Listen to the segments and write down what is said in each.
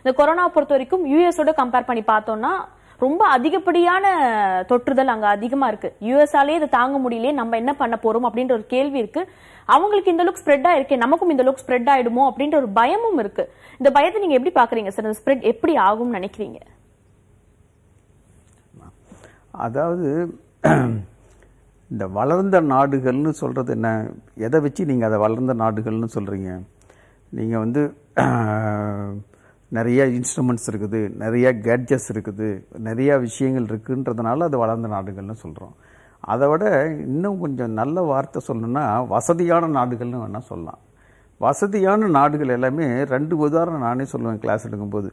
இந்த கொரோனா பொறுத்த வரைக்கும் யூஎஸோட கம்பேர் பண்ணி பார்த்தோம்னா ரொம்ப அதிகப்படியான தொற்றுதல் அங்கே அதிகமாக இருக்கு யூஎஸ்ஆலே இதை தாங்க முடியலையே நம்ம என்ன பண்ண போறோம் அப்படின்ற ஒரு கேள்வி இருக்கு அவங்களுக்கு இந்த லுக் ஸ்ப்ரெட் ஆயிருக்கே நமக்கும் இந்த லுக் ஸ்ப்ரெட் ஆயிடுமோ அப்படின்ற ஒரு பயமும் இருக்கு இந்த பயத்தை நீங்க எப்படி பாக்குறீங்க சார் இந்த ஸ்ப்ரெட் எப்படி ஆகும்னு நினைக்கிறீங்க அதாவது இந்த வளர்ந்த நாடுகள்னு சொல்றது என்ன எதை வச்சு நீங்க அதை வளர்ந்த நாடுகள்னு சொல்றீங்க நீங்கள் வந்து நிறைய இன்ஸ்ட்ருமெண்ட்ஸ் இருக்குது நிறையா கேட்ஜஸ் இருக்குது நிறையா விஷயங்கள் இருக்குன்றதுனால அது வளர்ந்த நாடுகள்னு சொல்கிறோம் அதை விட இன்னும் கொஞ்சம் நல்ல வார்த்தை சொல்லணும்னா வசதியான நாடுகள்னு வேணால் சொல்லலாம் வசதியான நாடுகள் எல்லாமே ரெண்டு உதாரணம் நானே சொல்லுவேன் கிளாஸ் எடுக்கும்போது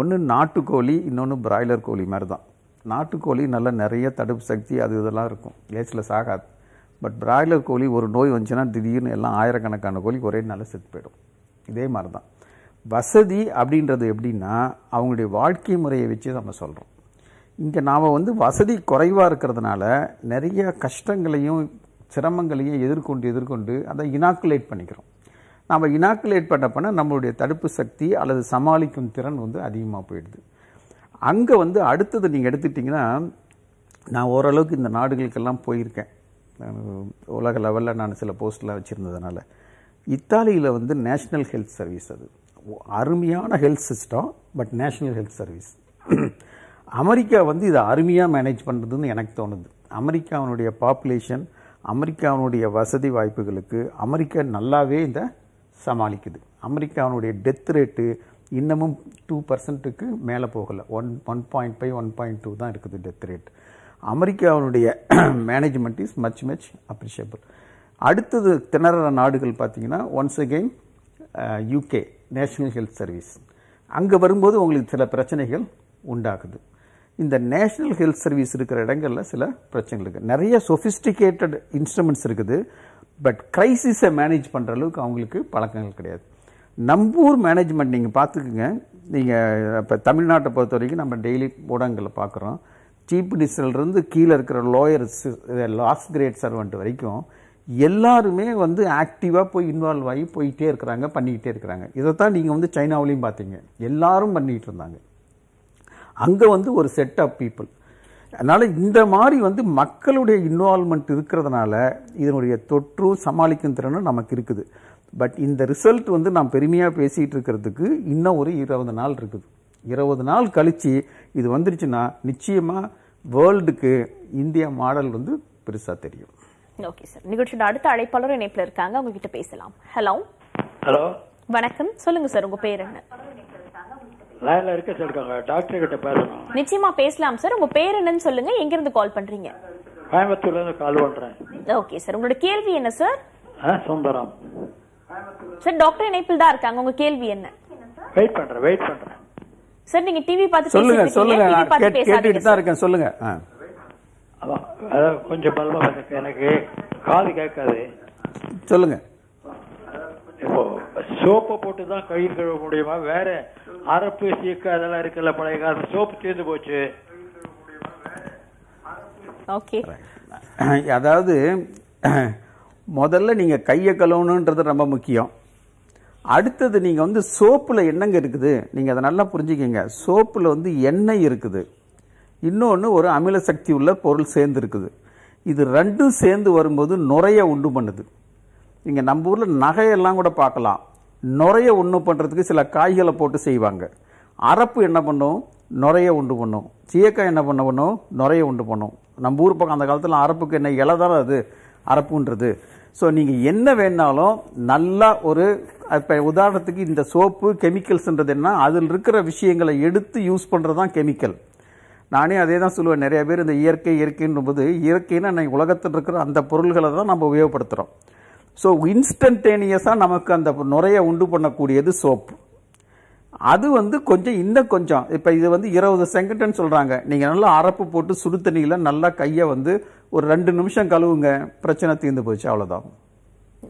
ஒன்று நாட்டுக்கோழி இன்னொன்று பிராய்லர் கோழி மாதிரி தான் நாட்டுக்கோழி நல்லா நிறைய தடுப்பு சக்தி அது இதெல்லாம் இருக்கும் ஏச்சில் சாகாது பட் பிராய்லர் கோழி ஒரு நோய் வந்துச்சுன்னா திடீர்னு எல்லாம் ஆயிரக்கணக்கான கோழி ஒரே நாளில் செத்து போயிடும் இதே மாதிரி தான் வசதி அப்படின்றது எப்படின்னா அவங்களுடைய வாழ்க்கை முறையை வச்சு நம்ம சொல்கிறோம் இங்கே நாம் வந்து வசதி குறைவாக இருக்கிறதுனால நிறைய கஷ்டங்களையும் சிரமங்களையும் எதிர்கொண்டு எதிர்கொண்டு அதை இனாக்குலேட் பண்ணிக்கிறோம் நம்ம இனாக்குலேட் பண்ணப்போனால் நம்மளுடைய தடுப்பு சக்தி அல்லது சமாளிக்கும் திறன் வந்து அதிகமாக போயிடுது அங்கே வந்து அடுத்தது நீங்கள் எடுத்துட்டிங்கன்னா நான் ஓரளவுக்கு இந்த நாடுகளுக்கெல்லாம் போயிருக்கேன் உலக லெவலில் நான் சில போஸ்ட்லாம் வச்சுருந்ததுனால இத்தாலியில் வந்து நேஷ்னல் ஹெல்த் சர்வீஸ் அது அருமையான health system but national health service America வந்து இதை அருமையாக மேனேஜ் பண்ணுறதுன்னு எனக்கு தோணுது அமெரிக்காவினுடைய பாப்புலேஷன் அமெரிக்காவினுடைய வசதி வாய்ப்புகளுக்கு அமெரிக்கா நல்லாவே இதை சமாளிக்குது அமெரிக்காவினுடைய டெத் ரேட்டு இன்னமும் டூ பர்சன்ட்டுக்கு மேலே போகலை one one point five one point two தான் இருக்குது டெத் ரேட் அமெரிக்காவினுடைய management is much much appreciable அடுத்தது திணற நாடுகள் பார்த்திங்கன்னா once again UK national health service அங்கே வரும்போது உங்களுக்கு சில பிரச்சனைகள் உண்டாகுது இந்த நேஷ்னல் ஹெல்த் சர்வீஸ் இருக்கிற இடங்களில் சில பிரச்சனைகள் இருக்குது நிறைய சொஃபிஸ்டிகேட்டட் இன்ஸ்ட்ருமெண்ட்ஸ் இருக்குது பட் க்ரைசிஸை மேனேஜ் பண்ணுற அளவுக்கு அவங்களுக்கு பழக்கங்கள் கிடையாது நம்பூர் மேனேஜ்மெண்ட் நீங்கள் பார்த்துக்குங்க நீங்கள் இப்போ தமிழ்நாட்டை பொறுத்த வரைக்கும் நம்ம டெய்லி ஊடகங்களை பார்க்குறோம் சீஃப் மினிஸ்டர்லேருந்து கீழே இருக்கிற லோயர்ஸ் லாஸ்ட் கிரேட் சர்வெண்ட் வரைக்கும் எல்லாருமே வந்து ஆக்டிவாக போய் இன்வால்வ் ஆகி போயிட்டே இருக்கிறாங்க பண்ணிக்கிட்டே இருக்கிறாங்க இதைத்தான் நீங்கள் வந்து சைனாவிலையும் பார்த்தீங்க எல்லாரும் பண்ணிகிட்டு இருந்தாங்க அங்கே வந்து ஒரு செட் ஆஃப் பீப்புள் அதனால் இந்த மாதிரி வந்து மக்களுடைய இன்வால்மெண்ட் இருக்கிறதுனால இதனுடைய தொற்றும் சமாளிக்கும் திறனும் நமக்கு இருக்குது பட் இந்த ரிசல்ட் வந்து நான் பெருமையாக பேசிகிட்டு இருக்கிறதுக்கு இன்னும் ஒரு இருபது நாள் இருக்குது இருபது நாள் கழித்து இது வந்துருச்சுன்னா நிச்சயமாக வேர்ல்டுக்கு இந்தியா மாடல் வந்து பெருசாக தெரியும் ஓகே சார் நிகழ்ச்சியோட அடுத்த அழைப்பாளர் இணைப்பில் இருக்காங்க உங்ககிட்ட பேசலாம் ஹலோ ஹலோ வணக்கம் சொல்லுங்க சார் உங்க பேர் என்ன லைன்ல இருக்க சார் டாக்டர் கிட்ட பேசணும் நிச்சயமா பேசலாம் சார் உங்க பேர் என்னன்னு சொல்லுங்க எங்க இருந்து கால் பண்றீங்க கோயம்புத்தூர்ல இருந்து கால் பண்றேன் ஓகே சார் உங்களோட கேள்வி என்ன சார் சுந்தரம் சார் டாக்டர் இணைப்பில் தான் இருக்காங்க உங்க கேள்வி என்ன வெயிட் பண்றேன் வெயிட் பண்றேன் சார் நீங்க டிவி பார்த்து சொல்லுங்க சொல்லுங்க கேட்டுட்டு தான் இருக்கேன் சொல்லுங்க அதான் கொஞ்சம் பலமா எனக்கு காது கேட்காது சொல்லுங்க இப்போ சோப்பை போட்டு தான் கை கழுவ முடியுமா வேற அரப்பு சீக்கு அதெல்லாம் இருக்குல்ல பழைய காலத்து சோப்பு தீர்ந்து போச்சு அதாவது முதல்ல நீங்கள் கையை கழுவணுன்றது ரொம்ப முக்கியம் அடுத்தது நீங்கள் வந்து சோப்பில் என்னங்க இருக்குது நீங்கள் அதை நல்லா புரிஞ்சுக்கிங்க சோப்பில் வந்து எண்ணெய் இருக்குது இன்னொன்று ஒரு அமில சக்தி உள்ள பொருள் சேர்ந்துருக்குது இது ரெண்டும் சேர்ந்து வரும்போது நுரையை உண்டு பண்ணுது இங்கே நம்ம ஊரில் நகையெல்லாம் கூட பார்க்கலாம் நுரையை உண்டு பண்ணுறதுக்கு சில காய்களை போட்டு செய்வாங்க அரப்பு என்ன பண்ணும் நுரையை உண்டு பண்ணும் சீயக்காய் என்ன பண்ண பண்ணும் நுரையை உண்டு பண்ணும் நம்ம ஊர் பக்கம் அந்த காலத்தில் அரப்புக்கு என்ன இலை தானே அது அரப்புன்றது ஸோ நீங்கள் என்ன வேணாலும் நல்லா ஒரு இப்போ உதாரணத்துக்கு இந்த சோப்பு கெமிக்கல்ஸ்ன்றது என்ன அதில் இருக்கிற விஷயங்களை எடுத்து யூஸ் பண்ணுறது தான் கெமிக்கல் நானே அதே தான் சொல்லுவேன் நிறைய பேர் இந்த இயற்கை இயற்கைன்ற போது இயற்கைன்னு நான் உலகத்தில் இருக்கிற அந்த பொருள்களை தான் நம்ம உபயோகப்படுத்துகிறோம் ஸோ இன்ஸ்டன்டேனியஸாக நமக்கு அந்த நுரையை உண்டு பண்ணக்கூடியது சோப்பு அது வந்து கொஞ்சம் இன்னும் கொஞ்சம் இப்போ இது வந்து இருபது செகண்டுன்னு சொல்கிறாங்க நீங்கள் நல்லா அரப்பு போட்டு சுடு தண்ணியில் நல்லா கையை வந்து ஒரு ரெண்டு நிமிஷம் கழுவுங்க பிரச்சனை தீர்ந்து போச்சு அவ்வளோதான்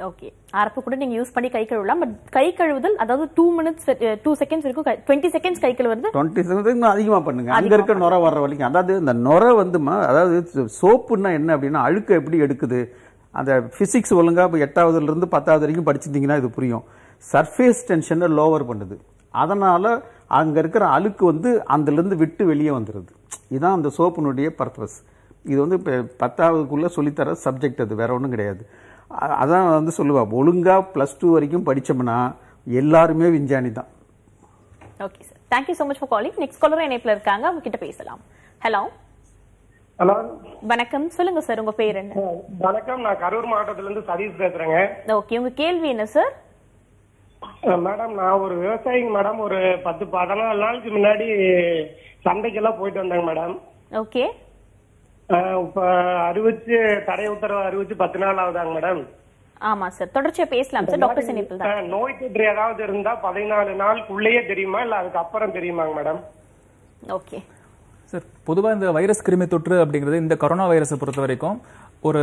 ஓகே அரப்பு கூட நீங்கள் யூஸ் பண்ணி கை கழுவலாம் பட் கை கழுவுதல் அதாவது டூ மினிட்ஸ் டூ செகண்ட்ஸ் இருக்கும் டுவெண்ட்டி செகண்ட்ஸ் கை கழுவுறது டுவெண்ட்டி செகண்ட்ஸ் அதிகமாக பண்ணுங்க அங்கே இருக்க நுர வர வரைக்கும் அதாவது இந்த நுர வந்துமா அதாவது சோப்புன்னா என்ன அப்படின்னா அழுக்கு எப்படி எடுக்குது அந்த ஃபிசிக்ஸ் ஒழுங்காக இப்போ எட்டாவதுலேருந்து பத்தாவது வரைக்கும் படிச்சிருந்தீங்கன்னா இது புரியும் சர்ஃபேஸ் டென்ஷனை லோவர் பண்ணுது அதனால் அங்கே இருக்கிற அழுக்கு வந்து அதுலேருந்து விட்டு வெளியே வந்துடுது இதுதான் அந்த சோப்புனுடைய பர்பஸ் இது வந்து இப்போ பத்தாவதுக்குள்ளே சொல்லித்தர சப்ஜெக்ட் அது வேற ஒன்றும் கிடையாது அதான் வந்து சொல்லுவா ஒழுங்காக ப்ளஸ் டூ வரைக்கும் படித்தோம்னா எல்லாருமே விஞ்ஞானி தான் okay sir thank you so much for calling next காலரும் இணைப்பில் இருக்காங்க அவங்க கிட்ட பேசலாம் ஹலோ ஹலோ வணக்கம் சொல்லுங்க சார் உங்க பேர் என்ன வணக்கம் நான் கரூர் மாவட்டத்துல இருந்து சதீஷ் பேசுறேங்க ஓகே உங்க கேள்வி என்ன சார் மேடம் நான் ஒரு விவசாயிங்க மேடம் ஒரு பத்து பதினாலு நாளுக்கு முன்னாடி சந்தைக்கெல்லாம் போயிட்டு வந்தேங்க மேடம் ஓகே அறிவிச்சு தடை உத்தரவு அறிவிச்சு பத்து நாள் ஆகுதாங்க மேடம் ஆமா சார் தொடர்ச்சியா பேசலாம் சார் டாக்டர் செனிப்பில் நோய் தொற்று ஏதாவது இருந்தா பதினாலு நாளுக்குள்ளேயே தெரியுமா இல்ல அதுக்கப்புறம் தெரியுமாங்க மேடம் ஓகே சார் பொதுவாக இந்த வைரஸ் கிருமி தொற்று அப்படிங்கிறது இந்த கொரோனா வைரஸை பொறுத்த வரைக்கும் ஒரு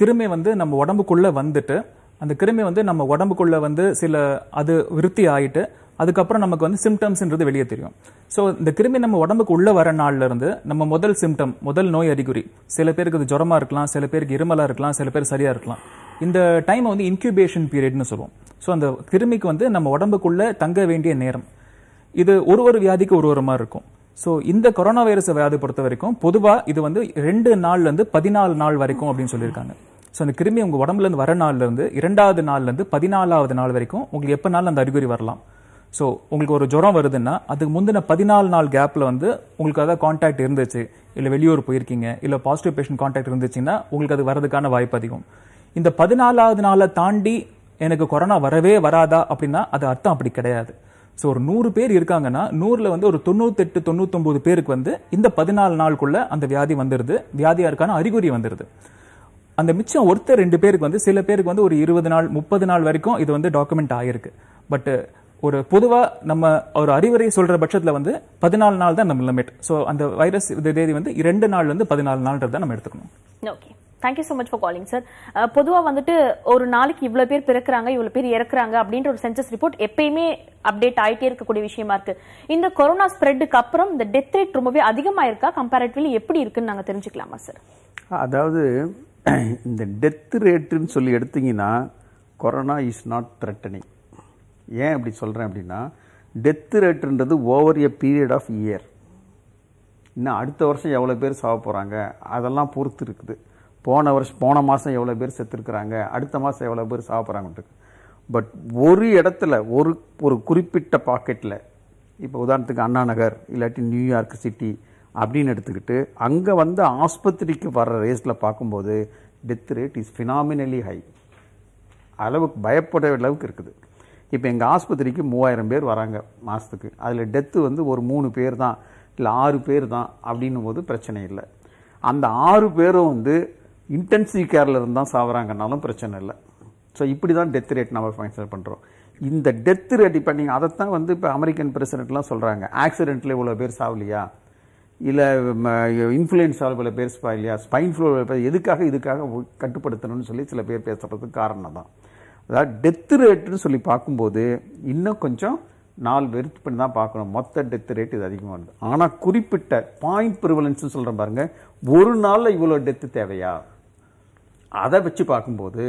கிருமி வந்து நம்ம உடம்புக்குள்ளே வந்துட்டு அந்த கிருமி வந்து நம்ம உடம்புக்குள்ளே வந்து சில அது விருத்தி ஆயிட்டு அதுக்கப்புறம் நமக்கு வந்து சிம்டம்ஸ்ன்றது வெளியே தெரியும் ஸோ இந்த கிருமி நம்ம உடம்புக்கு உள்ளே வர நாள்லேருந்து நம்ம முதல் சிம்டம் முதல் நோய் அறிகுறி சில பேருக்கு அது ஜுரமாக இருக்கலாம் சில பேருக்கு இருமலாக இருக்கலாம் சில பேர் சரியாக இருக்கலாம் இந்த டைமை வந்து இன்குபேஷன் பீரியட்னு சொல்லுவோம் ஸோ அந்த கிருமிக்கு வந்து நம்ம உடம்புக்குள்ளே தங்க வேண்டிய நேரம் இது ஒரு ஒரு வியாதிக்கு ஒரு ஒரு மாதிரி இருக்கும் ஸோ இந்த கொரோனா வைரஸ் வியாதி பொறுத்த வரைக்கும் பொதுவாக இது வந்து ரெண்டு நாள்லேருந்து பதினாலு நாள் வரைக்கும் அப்படின்னு சொல்லியிருக்காங்க ஸோ அந்த கிருமி உங்கள் இருந்து வர நாள்லேருந்து இரண்டாவது நாள்லேருந்து பதினாலாவது நாள் வரைக்கும் உங்களுக்கு எப்போனாலும் அந்த அறிகுறி வரலாம் ஸோ உங்களுக்கு ஒரு ஜுரம் வருதுன்னா அதுக்கு முந்தின பதினாலு நாள் கேப்பில் வந்து உங்களுக்கு அதாவது காண்டாக்ட் இருந்துச்சு இல்லை வெளியூர் போயிருக்கீங்க இல்லை பாசிட்டிவ் பேஷண்ட் காண்டாக்ட் இருந்துச்சுன்னா உங்களுக்கு அது வரதுக்கான வாய்ப்பு அதிகம் இந்த பதினாலாவது நாளை தாண்டி எனக்கு கொரோனா வரவே வராதா அப்படின்னா அது அர்த்தம் அப்படி கிடையாது ஸோ ஒரு நூறு பேர் இருக்காங்கன்னா நூறில் வந்து ஒரு தொண்ணூத்தெட்டு தொண்ணூத்தொம்பது பேருக்கு வந்து இந்த பதினாலு நாளுக்குள்ளே அந்த வியாதி வந்துடுது வியாதியாருக்கான அறிகுறி வந்துடுது அந்த மிச்சம் ஒருத்தர் ரெண்டு பேருக்கு வந்து சில பேருக்கு வந்து ஒரு இருபது நாள் முப்பது நாள் வரைக்கும் இது வந்து டாக்குமெண்ட் ஆகிருக்கு பட் ஒரு பொதுவாக நம்ம ஒரு அறிவுரை சொல்கிற பட்சத்தில் வந்து பதினாலு நாள் தான் நம்ம லிமிட் ஸோ அந்த வைரஸ் தேதி வந்து இரண்டு நாள்லேருந்து பதினாலு நாள்ன்றதை நம்ம எடுத்துக்கணும் okay thank you so much for calling sir பொதுவாக வந்துட்டு ஒரு நாளைக்கு இவ்வளோ பேர் பிறக்கிறாங்க இவ்வளோ பேர் இறக்குறாங்க அப்படின்ற ஒரு சென்சஸ் ரிப்போர்ட் எப்பயுமே அப்டேட் ஆகிட்டே இருக்கக்கூடிய விஷயமா இருக்கு இந்த கொரோனா ஸ்ப்ரெட்டுக்கு அப்புறம் இந்த டெத் ரேட் ரொம்பவே அதிகமாக இருக்கா கம்பேரட்டிவ்லி எப்படி இருக்குன்னு நாங்கள் தெரிஞ்சுக்கலாமா சார் அதாவது இந்த டெத் ரேட்டுன்னு சொல்லி எடுத்தீங்கன்னா கொரோனா இஸ் நாட் த்ரெட்டனிங் ஏன் அப்படி சொல்கிறேன் அப்படின்னா டெத்து ரேட்டுன்றது over a period of year இன்னும் அடுத்த வருஷம் எவ்வளோ பேர் சாக போகிறாங்க அதெல்லாம் பொறுத்து இருக்குது போன வருஷம் போன மாதம் எவ்வளோ பேர் செத்துருக்குறாங்க அடுத்த மாதம் எவ்வளோ பேர் சாக போகிறாங்கன்ட்டு பட் ஒரு இடத்துல ஒரு ஒரு குறிப்பிட்ட பாக்கெட்டில் இப்போ உதாரணத்துக்கு அண்ணா நகர் இல்லாட்டி நியூயார்க் சிட்டி அப்படின்னு எடுத்துக்கிட்டு அங்கே வந்து ஆஸ்பத்திரிக்கு வர்ற ரேஸில் பார்க்கும்போது death rate is phenomenally high அளவுக்கு பயப்பட அளவுக்கு இருக்குது இப்போ எங்கள் ஆஸ்பத்திரிக்கு மூவாயிரம் பேர் வராங்க மாதத்துக்கு அதில் டெத்து வந்து ஒரு மூணு பேர் தான் இல்லை ஆறு பேர் தான் அப்படின்னும் போது பிரச்சனை இல்லை அந்த ஆறு பேரும் வந்து இன்டென்சிவ் கேரில் இருந்தால் சாவறாங்கனாலும் பிரச்சனை இல்லை ஸோ இப்படி தான் டெத் ரேட் நம்ம ஃபைன்சர் பண்ணுறோம் இந்த டெத் ரேட் இப்போ நீங்கள் அதைத்தான் வந்து இப்போ அமெரிக்கன் பிரசிடென்ட்லாம் சொல்கிறாங்க ஆக்சிடென்ட்டில் இவ்வளோ பேர் சாவலியா இல்லை இன்ஃப்ளூயன்ஸால் இவ்வளோ பேர் இல்லையா ஸ்பைன் ஃப்ளூ எதுக்காக இதுக்காக கட்டுப்படுத்தணும்னு சொல்லி சில பேர் பேசுகிறதுக்கு காரணம் தான் அதாவது டெத்து ரேட்டுன்னு சொல்லி பார்க்கும்போது இன்னும் கொஞ்சம் நாலு வெறுத்து பண்ணி தான் பார்க்கணும் மொத்த டெத் ரேட் இது அதிகமாக வருது ஆனால் குறிப்பிட்ட பாயிண்ட் ப்ரிவலன்ஸ்னு சொல்கிறேன் பாருங்கள் ஒரு நாளில் இவ்வளோ டெத்து தேவையா அதை வச்சு பார்க்கும்போது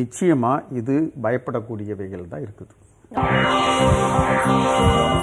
நிச்சயமாக இது பயப்படக்கூடியவைகள் தான் இருக்குது